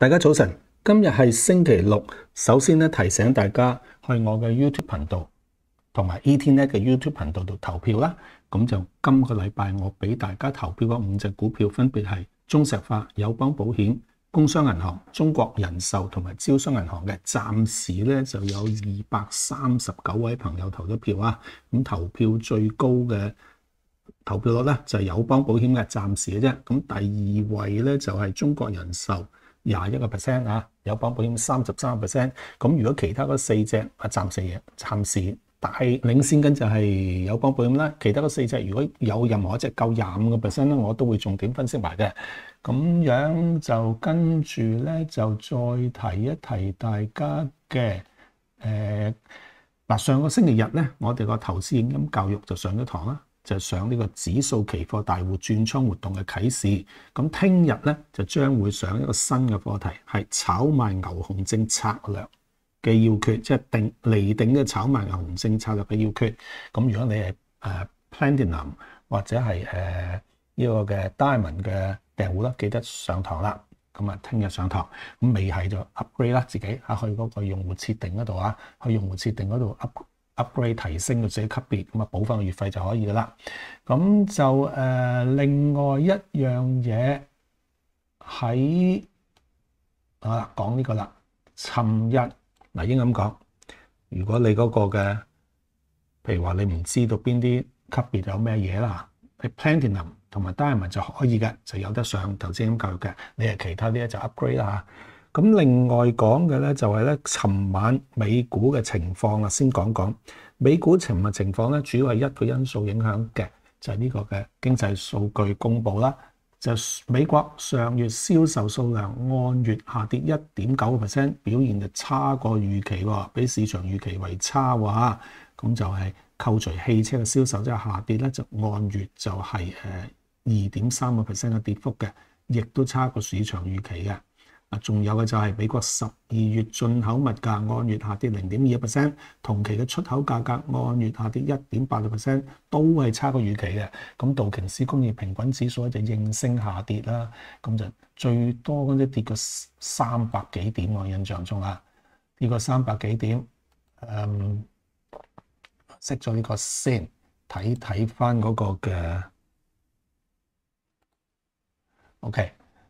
大家早晨，今日系星期六。首先咧，提醒大家去我嘅 YouTube 频道同埋 ETNet 嘅 YouTube 频道度投票啦。咁就今个礼拜我俾大家投票嗰五只股票，分别系中石化、友邦保险、工商银行、中国人寿同埋招商银行嘅。暂时咧就有二百三十九位朋友投咗票啊。咁投票最高嘅投票率咧就系友邦保险嘅，暂时嘅啫。咁第二位咧就系中国人寿。廿一個 percent 啊，友邦保險三十三個 percent，咁如果其他嗰四隻啊暫時嘢，暫時大領先緊就係友邦保險啦。其他嗰四隻如果有任何一隻夠廿五個 percent 咧，我都會重點分析埋嘅。咁樣就跟住咧就再提一提大家嘅誒嗱，上個星期日咧，我哋個投資影金教育就上咗堂啦。就上呢個指數期貨大户轉倉活動嘅啟示，咁聽日咧就將會上一個新嘅課題，係炒賣牛熊證策略嘅要決，即係定離頂嘅炒賣牛熊證策略嘅要決。咁如果你係誒 Platinum 或者係誒呢個嘅 Diamond 嘅訂户啦，記得上堂啦。咁啊，聽日上堂，咁未係就 Upgrade 啦，自己喺去嗰個用户設定嗰度啊，去用户設定嗰度 Up。upgrade 提升到自己級別，咁啊補翻個月費就可以噶啦。咁就誒，另外一樣嘢喺啊講呢個啦。尋日嗱應咁講，如果你嗰個嘅，譬如話你唔知道邊啲級別有咩嘢啦，你 Platinum 同埋 Diamond 就可以嘅，就有得上投先咁教育嘅。你係其他啲咧就 upgrade 啦。咁另外講嘅咧就係咧，尋晚美股嘅情況啦，先講講美股尋日情況咧，主要係一個因素影響嘅，就係呢個嘅經濟數據公布啦。就美國上月銷售數量按月下跌一點九個 percent，表現就差過預期，比市場預期為差喎。咁就係扣除汽車嘅銷售即係下跌咧，就按月就係誒二點三個 percent 嘅跌幅嘅，亦都差過市場預期嘅。啊，仲有嘅就係美國十二月進口物價按月下跌零點二個 percent，同期嘅出口價格按月下跌一點八六 percent，都係差過預期嘅。咁道瓊斯工業平均指數就應聲下跌啦。咁就最多嗰陣跌個三百幾點，我印象中啊，呢個三百幾點，嗯，熄咗呢個先，睇睇翻嗰個嘅，OK。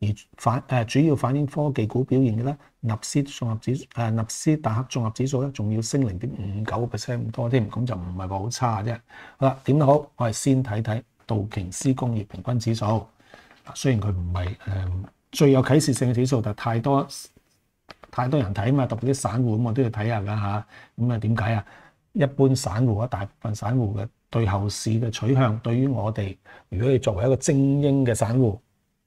而反誒主要反映科技股表現嘅咧，纳斯綜合指誒納斯達克綜合指數咧，仲要升零點五九個 percent 咁多添，咁就唔係話好差啫。好啦，點好？我係先睇睇道瓊斯工業平均指數。啊，雖然佢唔係誒最有啟示性嘅指數，但太多太多人睇嘛，特別啲散户，咁我都要睇下㗎嚇。咁啊點解啊？一般散户啊，大部分散户嘅對後市嘅取向，對於我哋，如果你作為一個精英嘅散户。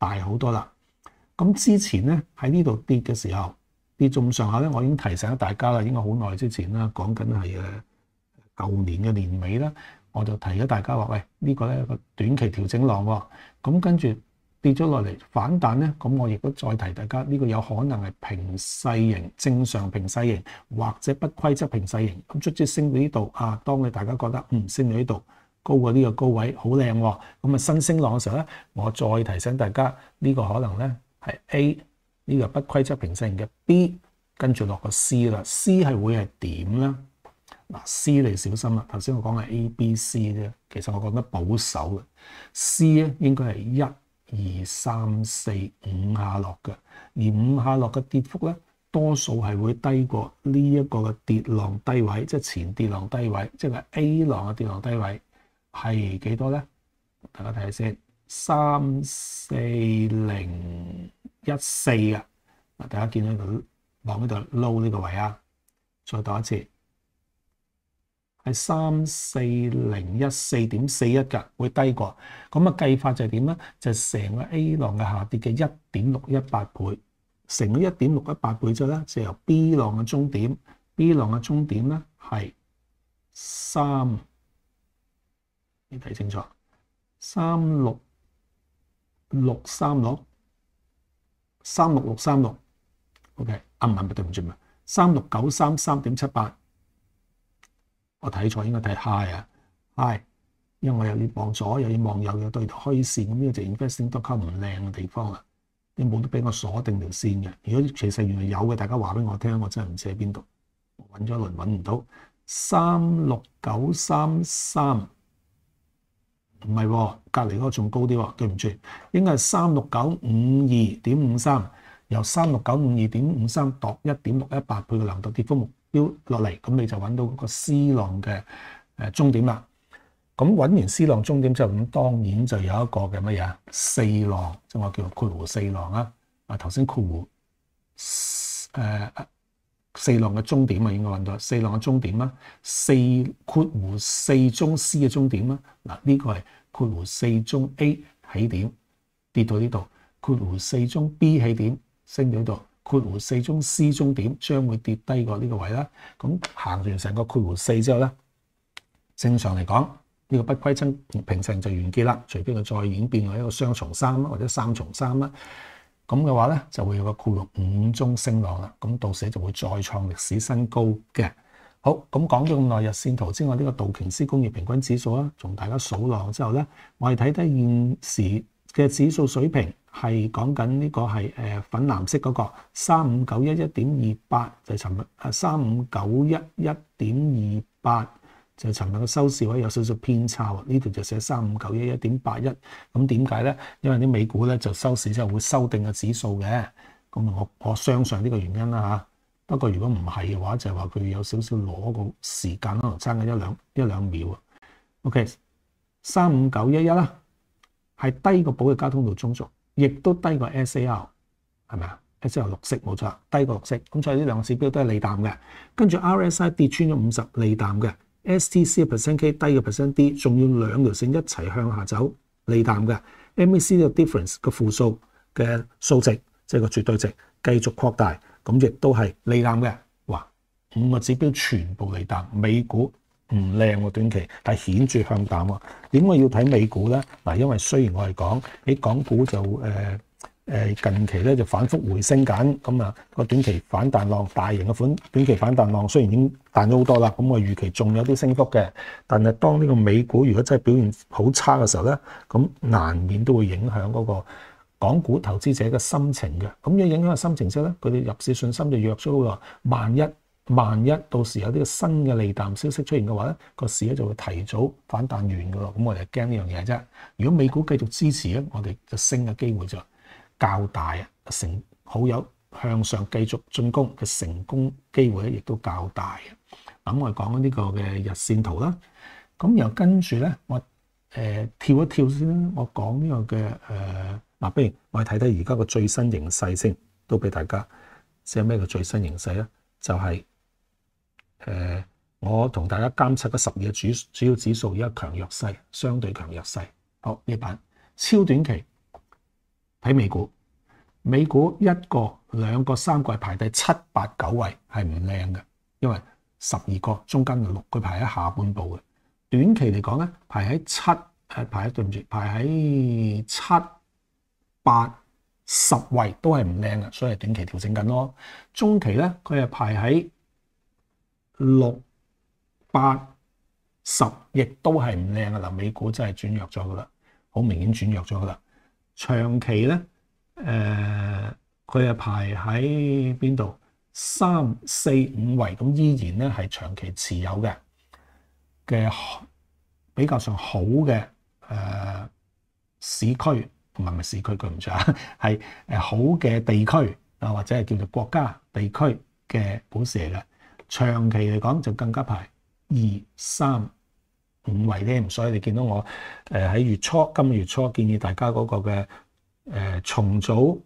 大好多啦，咁之前咧喺呢度跌嘅时候跌中上下咧，我已经提醒咗大家啦，应该好耐之前啦，讲紧系诶旧年嘅年尾啦，我就提咗大家话喂呢个咧一个短期调整浪，咁跟住跌咗落嚟反弹咧，咁我亦都再提大家呢个有可能系平勢型、正常平勢型或者不规则平勢型，咁卒之升到呢度啊，当你大家觉得嗯升到呢度。高過呢個高位，好靚喎。咁啊新升浪嘅時候咧，我再提醒大家，呢個可能咧係 A，呢個不規則平勢型嘅 B，跟住落個 C 啦。C 係會係點咧？嗱，C 你小心啦。頭先我講係 A、B、C 啫，其實我講得保守嘅 C 咧應該係一二三四五下落嘅，而五下落嘅跌幅咧，多數係會低過呢一個嘅跌浪低位，即係前跌浪低位，即係 A 浪嘅跌浪低位。系几多咧？大家睇下先，三四零一四啊！大家見到佢望呢度，撈呢個位啊！再打一次，係三四零一四點四一㗎，會低過。咁啊，計法就係點咧？就成個 A 浪嘅下跌嘅一點六一八倍，成咗一點六一八倍之後咧，就由 B 浪嘅終點，B 浪嘅終點咧係三。你睇清楚，三六六三六，三六六三六，OK。啱唔啱？對唔住咪，三六九三三點七八，我睇錯，應該睇 high 啊，high。因為又要望左，又要望右，有對開線咁，呢就 Investing.com 唔靚嘅地方啦。你冇得俾我鎖定條線嘅。如果其實原來有嘅，大家話俾我聽，我真係唔知喺邊度。揾咗輪揾唔到，三六九三三。唔係喎，隔離嗰個仲高啲喎，對唔住？應該係三六九五二點五三，由三六九五二點五三度一點六一八倍嘅量度跌幅目標落嚟，咁你就揾到嗰個 C 浪嘅誒終點啦。咁揾完 C 浪終點之後，咁當然就有一個嘅乜嘢四浪，即係我叫括弧四浪啊！啊頭先括弧誒。四浪嘅終點啊，應該揾到。四浪嘅終點啦，四括弧四中 C 嘅終點啦。嗱，呢個係括弧四中 A 起點跌到呢度，括弧四中 B 起點升到呢度，括弧四中 C 終點將會跌低過呢個位啦。咁行完成個括弧四之後咧，正常嚟講呢個不規則平成就完結啦。除非佢再演變為一個雙重三或者三重三啦。咁嘅話咧，就會有個庫存五中升浪啦，咁到時就會再創歷史新高嘅。好，咁講咗咁耐日線圖之外，呢個道瓊斯工業平均指數啊，從大家數落之後咧，我哋睇睇現時嘅指數水平係講緊呢個係誒粉藍色嗰個三五九一一點二八，就係尋日啊三五九一一點二八。就係尋日嘅收市位有少少偏差喎，呢度就寫三五九一一點八一，咁點解咧？因為啲美股咧就收市之後會收定嘅指數嘅，咁我我相信呢個原因啦嚇。不過如果唔係嘅話，就係話佢有少少攞個時間可能爭緊一兩一兩秒啊。O K，三五九一一啦，係低過保嘅交通道中軸，亦都低過 S A L 係咪啊？S L 綠色冇錯，低過綠色，咁所以呢兩個指標都係利淡嘅。跟住 R S I 跌穿咗五十，利淡嘅。STC 嘅 percent K 低嘅 percent D，仲要兩條線一齊向下走，利淡嘅。MACD 嘅 difference 嘅負數嘅數值，即係個絕對值繼續擴大，咁亦都係利淡嘅。哇，五個指標全部利淡，美股唔靚喎短期，但係顯著向淡喎。點解要睇美股咧？嗱，因為雖然我係講喺港股就誒。誒近期咧就反覆回升緊，咁啊個短期反彈浪，大型嘅款短期反彈浪雖然已經彈咗好多啦，咁我預期仲有啲升幅嘅。但係當呢個美股如果真係表現好差嘅時候咧，咁難免都會影響嗰個港股投資者嘅心情嘅。咁樣影響個心情後咧，佢哋入市信心就弱咗喎。萬一萬一到時有啲新嘅利淡消息出現嘅話咧，個市咧就會提早反彈完噶咯。咁我哋驚呢樣嘢啫。如果美股繼續支持咧，我哋就升嘅機會就～較大啊，成好有向上繼續進攻嘅成功機會咧，亦都較大嘅。咁我講呢個嘅日線圖啦，咁又跟住咧，我誒跳一跳先，我講呢個嘅誒，嗱，不如我睇睇而家個最新形勢先，都俾大家。即係咩叫最新形勢咧？就係誒，我同大家監測嗰十嘢主主要指數而家強弱勢，相對強弱勢。好，呢一版超短期。睇美股，美股一個、兩個、三個排第七、八、九位係唔靚嘅，因為十二個中間有六，佢排喺下半部嘅。短期嚟講咧，排喺七誒排喺對唔住排喺七八十位都係唔靚嘅，所以係短期調整緊咯。中期咧，佢係排喺六八十，亦都係唔靚嘅嗱。美股真係轉弱咗噶啦，好明顯轉弱咗噶啦。長期咧，誒佢係排喺邊度？三四五位咁依然咧係長期持有嘅嘅比較上好嘅誒市區，唔係咪市區，佢唔錯，係誒好嘅地區啊，或者係叫做國家地區嘅股市嚟嘅。長期嚟講就更加排二三。五位咧，所以你見到我誒喺月初，今日月初建議大家嗰個嘅誒重組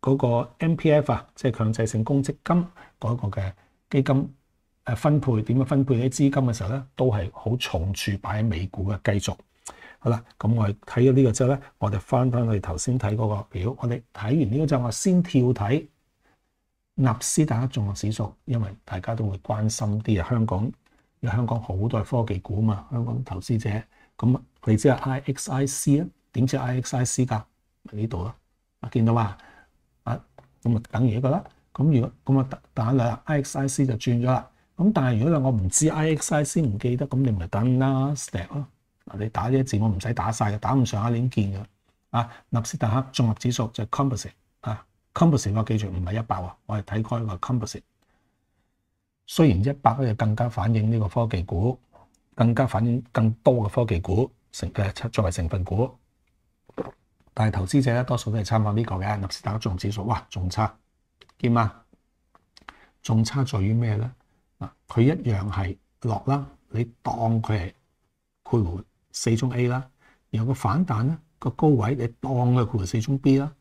嗰個 M P F 啊，即係強制性公積金嗰個嘅基金誒分配點樣分配啲資金嘅時候咧，都係好重注擺喺美股嘅繼續。好啦，咁我哋睇咗呢個之後咧，我哋翻翻我哋頭先睇嗰個表，我哋睇完呢個之後，我先跳睇纳斯達克綜合指數，因為大家都會關心啲啊香港。有香港好多科技股嘛？香港投資者咁，你知係 i x i c 啊，點知 IXIC 㗎？咪呢度咯，啊見到嘛？啊，咁啊等一個啦。咁如果咁啊打啦，IXIC 就轉咗啦。咁但係如果我唔知 IXIC 唔記得，咁你咪等啦，step 咯。嗱，你打一字我唔使打晒嘅，打唔上下你已經見㗎。啊，纳斯達克綜合指數就 composite 啊，composite 我記住唔係一百喎，我係睇開個 composite。雖然一百咧就更加反映呢個科技股，更加反映更多嘅科技股成嘅作為成分股，但係投資者咧多數都係參考呢個嘅納斯達克綜指數，哇，仲差，見嘛，仲差在於咩咧？嗱，佢一樣係落啦，你當佢係括弧四中 A 啦，然後個反彈咧個高位，你當佢括弧四中 B 啦，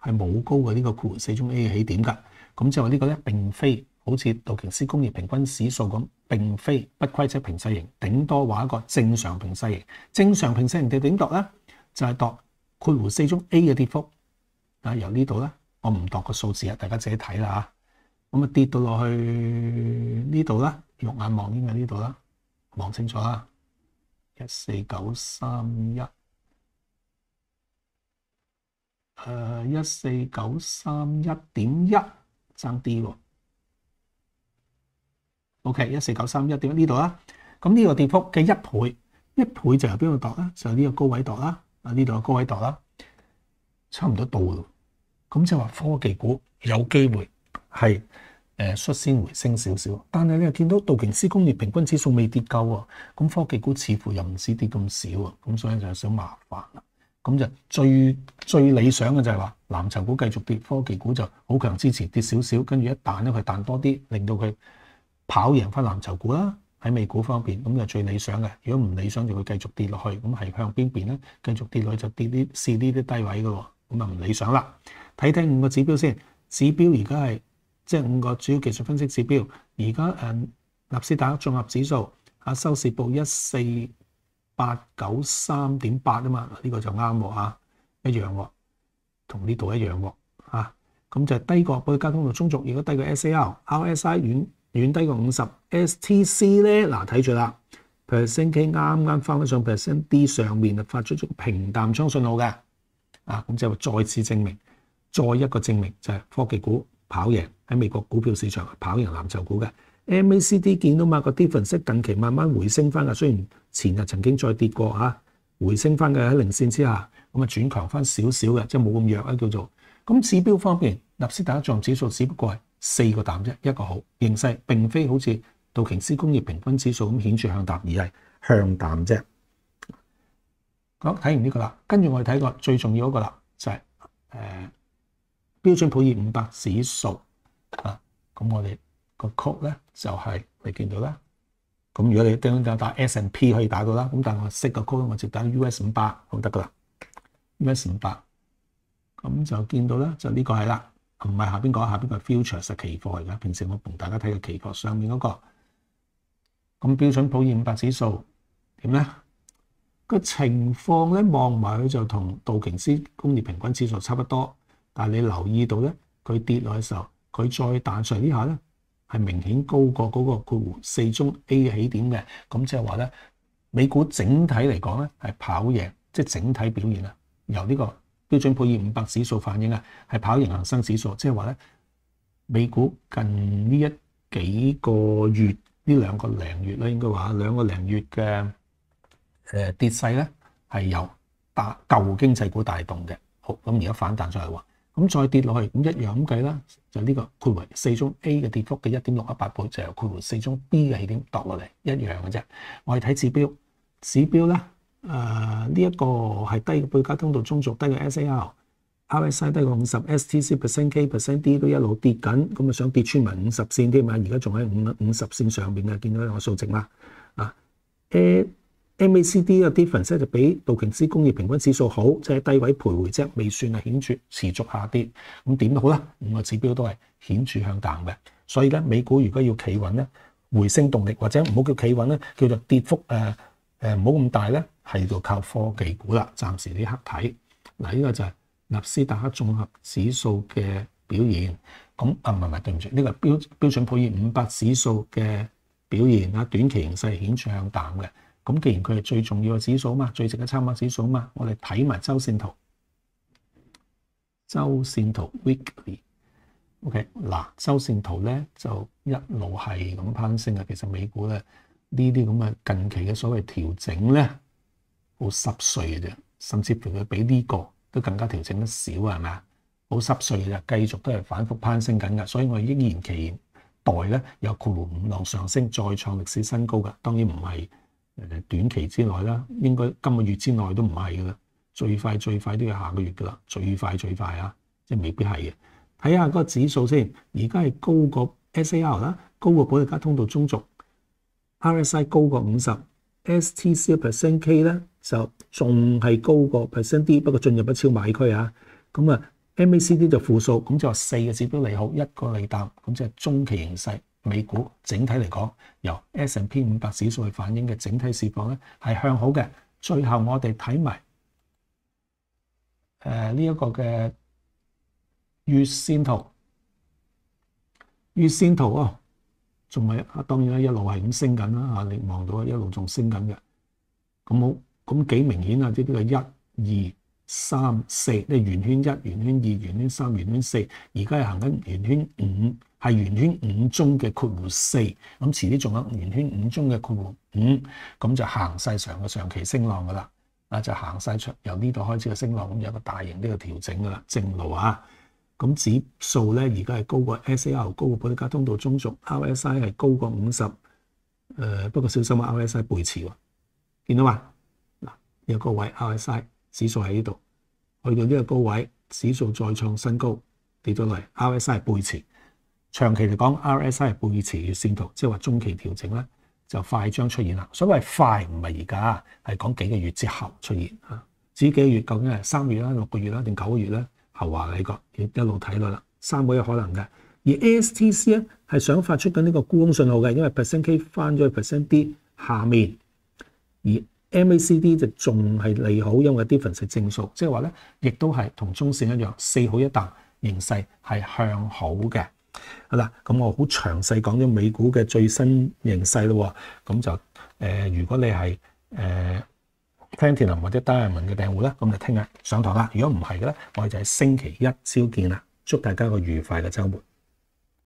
係冇高過呢個括弧四中 A 嘅起點㗎。咁即係話呢個咧並非。好似道瓊斯工業平均指數咁，並非不規則平勢型，頂多話一個正常平勢型。正常平勢型，嘅點度咧？就係度括弧四中 A 嘅跌幅啊！由呢度咧，我唔度個數字啊，大家自己睇啦嚇。咁啊，跌到落去呢度啦，肉眼望應係呢度啦，望清楚啦，一四九三一，诶，一四九三一點一，爭啲喎。O.K. 一四九三一點呢度啦，咁呢個跌幅嘅一倍，一倍就由邊度度咧？就係呢個高位度啦，啊呢度嘅高位度啦，差唔多到咯。咁就話科技股有機會係誒率先回升少少，但係你又見到道瓊斯工業平均指數未跌夠喎，咁科技股似乎又唔止跌咁少啊，咁所以就係想麻煩啦。咁就最最理想嘅就係話藍籌股繼續跌，科技股就好強支持跌少少，跟住一彈咧佢彈多啲，令到佢。跑贏翻藍籌股啦，喺美股方面咁就最理想嘅。如果唔理想，就會繼續跌落去，咁係向邊邊咧？繼續跌落去就跌啲試啲啲低位嘅喎，咁就唔理想啦。睇睇五個指標先，指標而家係即係五個主要技術分析指標。而家誒納斯達克綜合指數啊，收市報一四八九三點八啊嘛，呢個就啱喎嚇，一樣喎，同呢度一樣喎嚇。咁就低個交通路充足，如果低過 SAR、RSI 軟。遠低過五十，STC 咧嗱，睇住啦，percent K 啱啱翻翻上 percent D 上面啊，發出咗平淡倉信號嘅，啊咁即話再次證明，再一個證明就係科技股跑贏喺美國股票市場跑贏藍籌股嘅 MACD 見到嘛個 difference 近期慢慢回升翻啦，雖然前日曾經再跌過嚇，回升翻嘅喺零線之下，咁啊轉強翻少少嘅，即係冇咁弱啊叫做。咁指標方面，纳斯達克撞指數只不係。四個淡啫，一個好形勢並非好似道瓊斯工業平均指數咁顯著向淡，而係向淡啫。好，睇完呢個啦，跟住我哋睇個最重要嗰個啦，就係誒標準普爾五百指數啊。咁我哋個曲 o 咧就係你見到啦。咁如果你叮叮打 S n P 可以打到啦。咁但係我識個曲，我直接打 US 五八好得㗎啦。US 五八咁就見到啦，就呢個係啦。唔係下邊講下邊個 future 實期貨嚟㗎，平時我同大家睇個期貨上面嗰個咁標準普爾五百指數點咧個情況咧望埋佢就同道瓊斯工業平均指數差不多，但係你留意到咧，佢跌落嘅時候，佢再彈上呢下咧係明顯高過嗰個括弧四中 A 嘅起點嘅，咁即係話咧美股整體嚟講咧係跑贏，即係整體表現啊，由呢個。標準普爾五百指數反映啊，係跑贏恒生指數，即係話咧，美股近呢一幾個月呢兩個零月啦，應該話兩個零月嘅誒跌勢咧，係由大舊經濟股帶動嘅，好咁而家反彈咗嚟喎，咁再跌落去，咁一樣咁計啦，就呢個括為四中 A 嘅跌幅嘅一點六一八倍，就括為四中 B 嘅起點度落嚟一樣嘅啫，我哋睇指標，指標咧。誒呢一個係低嘅背膠通道，中足低嘅 S A R、R S I 低過五十、S T C percent K percent D 都一路跌緊，咁啊想跌穿埋五十線添嘛？而家仲喺五五十線上邊啊，見到個數值啦啊誒 M A C D difference 就比道瓊斯工業平均指數好，即係低位徘徊啫，未算係顯著持續下跌。咁點都好啦，五個指標都係顯著向淡嘅，所以咧美股如果要企穩咧，回升動力或者唔好叫企穩咧，叫做跌幅誒誒唔好咁大咧。係到靠科技股啦，暫時呢刻體嗱，呢個就係纳斯達克綜合指數嘅表現。咁啊唔係唔係，對唔住，呢個標標準普爾五百指數嘅表現啊。短期形勢顯著向淡嘅。咁既然佢係最重要嘅指數啊嘛，最值得參考指數啊嘛，我哋睇埋周線圖。周線圖 weekly，OK 嗱，周線圖咧就一路係咁攀升啊。其實美股咧呢啲咁嘅近期嘅所謂調整咧。好濕碎嘅啫，甚至乎佢比呢個都更加調整得少啊，係啊？好濕碎嘅啫，繼續都係反覆攀升緊㗎，所以我依然期待咧有括弧五浪上升再創歷史新高㗎。當然唔係誒短期之內啦，應該今個月之內都唔係㗎啦，最快最快都要下個月㗎啦，最快最快啊，即係未必係嘅。睇下個指數先，而家係高過 S A R 啦，高過保利加通道中軸，R S I 高過五十，S T C percent K 咧。就仲系高過 percent 啲，不過進入不超買區啊！咁啊，MACD 就負數，咁就四個指標利好，一個利淡，咁即係中期形勢。美股整體嚟講，由 S&P 五百指數去反映嘅整體市況咧，係向好嘅。最後我哋睇埋誒呢一個嘅月線圖，月線圖哦，仲係啊，當然啦，一路係咁升緊啦嚇，你望到一路仲升緊嘅，咁好。咁幾明顯啊！即呢個一、二、三、四，即係圓圈一、圓圈二、圓圈三、圓圈四。而家係行緊圓圈五，係圓圈五中嘅括弧四。咁遲啲仲有圓圈五中嘅括弧五，咁就行晒上嘅上期升浪㗎啦。啊，就行晒出由呢度開始嘅升浪。咁有個大型呢個調整㗎啦，正路啊。咁指數咧而家係高過 S A L，高過普利加通道中軸 R S I 係高過五十。誒，不過小心啊，R S I 背刺喎，見到嘛？有個位 RSI 指數喺呢度，去到呢個高位，指數再創新高，跌咗嚟 RSI 背持，長期嚟講 RSI 背持月線圖，即係話中期調整咧就快將出現啦。所謂快唔係而家，係講幾個月之後出現啊。只幾個月究竟係三月啦、六個月啦定九個月咧，後話你講，一路睇落啦。三個有可能嘅，而 ASTC 咧係想發出緊呢個沽空信號嘅，因為 percent K 翻咗 percent D 下面而。MACD 就仲係利好，因為 d i v 正 r c e 數，即係話咧，亦都係同中線一樣四好一淡形勢係向好嘅。好啦，咁我好詳細講咗美股嘅最新形勢咯。咁就誒，如果你係誒 f i n t e c 或者 Diamond 嘅訂户咧，咁就聽日上堂啦。如果唔係嘅咧，我哋就喺星期一朝見啦。祝大家個愉快嘅周末。